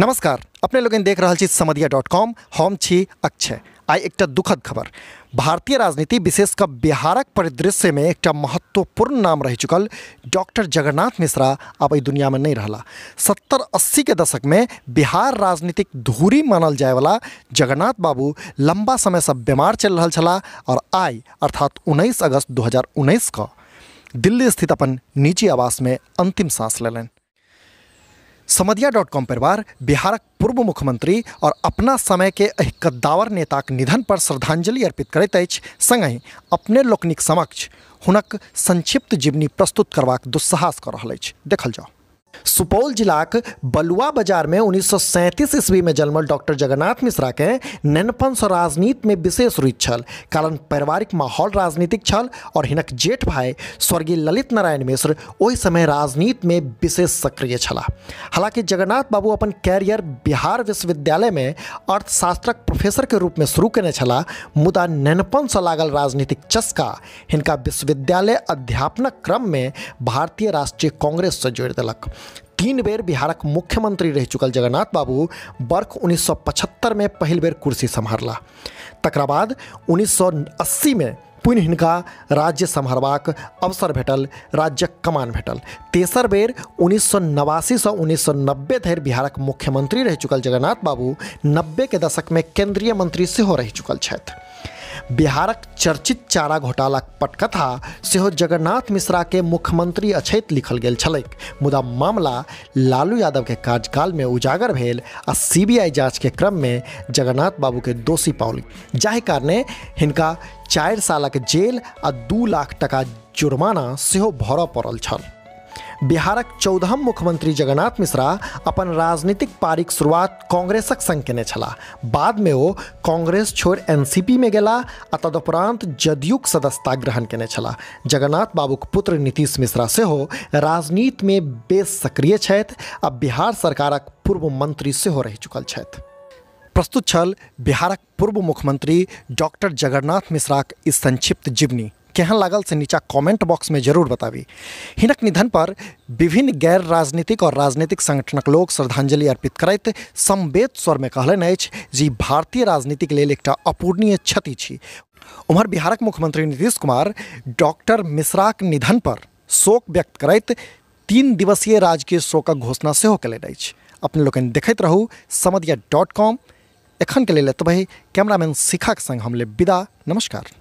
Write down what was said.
नमस्कार अपने लोग देख रहा समदिया डॉट कॉम हम छी अक्षय आई एक दुखद खबर भारतीय राजनीति विशेष का बिहारक परिदृश्य में एक महत्वपूर्ण नाम रह चुकल डॉक्टर जगन्नाथ मिश्रा अब ई दुनिया में नहीं रहला सत्तर अस्सी के दशक में बिहार राजनीतिक धूरी मानल जाए वाला जगन्नाथ बाबू लंबा समय से बीमार चल रहा छला और आई अर्थात उन्नीस अगस्त दो हज़ार उन्नीस का दिल्ली स्थित अपन निजी आवास में अंतिम सांस लेलन समदिया डॉट कॉम परिवार बिहारक पूर्व मुख्यमंत्री और अपना समय के एक कद्दावर नेताक निधन पर श्रद्धांजलि अर्पित करते अछि अपने लोकनिक समक्ष हुनक संक्षिप्त जीवनी प्रस्तुत करवाक दुस्साहस कह रहा देखल जाओ सुपौल जिलाक बलुआ बाजार में उन्नीस सौ ईस्वी में जन्मल डॉक्टर जगन्नाथ मिश्रा के नैनपन से राजनीति में विशेष रुचि छल कारण पारिवारिक माहौल राजनीतिक छल और हिनक जेठ भाई स्वर्गीय ललित नारायण मिश्र वही समय राजनीति में विशेष सक्रिय छला हालांकि जगन्नाथ बाबू अपन कैरियर बिहार विश्वविद्यालय में अर्थशास्त्रक प्रोफेसर के रूप में शुरू कने छला मुदा नैनपन से लागल राजनीतिक चस्का हिनका विश्वविद्यालय अध्यापनक क्रम में भारतीय राष्ट्रीय कांग्रेस से जोड़ दिलक तीन बेर बिहारक मुख्यमंत्री रह चुकल जगन्नाथ बाबू वर्ष उन्नीस सौ पचहत्तर में पहल बेर कुर्सी सम्हारला तकर बाद उन्नीस में पुनः हिनका राज्य सम्हारबाक अवसर भेटल राज्यक कमान भेटल तेसर बेर उन्नीस सौ नवासीसँ उन्नीस सौ नब्बे धरि बिहारक मुख्यमंत्री रह चुकल जगन्नाथ बाबू दशक में केंद्रीय मंत्री सेहो रह चुकल छथि बिहारक चर्चित चारा घोटाला पटकथा से जगन्नाथ मिश्रा के मुख्यमंत्री अछैत लिखल गेल छलैक मुदा मामला लालू यादव के कार्यकाल में उजागर भेल आ सीबीआई जांच के क्रम में जगन्नाथ बाबू के दोषी पाल जाहि कारणे हिनका चारि सालक जेल आ दू लाख टका जुर्माना सेहो भर पड़ल छल बिहारक चौदहम मुख्यमंत्री जगन्नाथ मिश्रा अपन राजनीतिक पारिक शुरुआत कांग्रेसक संग केने छला बाद में ओ कांग्रेस छोड़ एनसीपी में गला आ तदुपरांत जदयूक सदस्यता ग्रहण केने छला जगन्नाथ बाबूक पुत्र नीतीश मिश्रा हो राजनीति में बेस सक्रिय छथि आ बिहार सरकारक पूर्व मंत्री हो रह चुकल छथि प्रस्तुत छल बिहारक पूर्व मुख्यमंत्री डॉक्टर जगन्नाथ मिश्राक इस संक्षिप्त जीवनी केहन लागल से नीचा कमेंट बॉक्स में जरूर बताबी हिनक निधन पर विभिन्न गैर राजनीतिक और राजनीतिक संगठनक लोग श्रद्धांजलि अर्पित करैत संवेद स्वर में कहलनि जी भारतीय भारतीय राजनीतिक लिए एक अपूर्णीय क्षति छी उम्हर बिहारक मुख्यमंत्री नीतीश कुमार डॉक्टर मिश्राक निधन पर शोक व्यक्त करत तीन दिवसीय राजकीय शोकक घोषणा सेहो कयलनि अपने लोग देखते रहू समिया डॉट कॉम एखन के लिए एतबहि कैमरामैन के संग हम विदा नमस्कार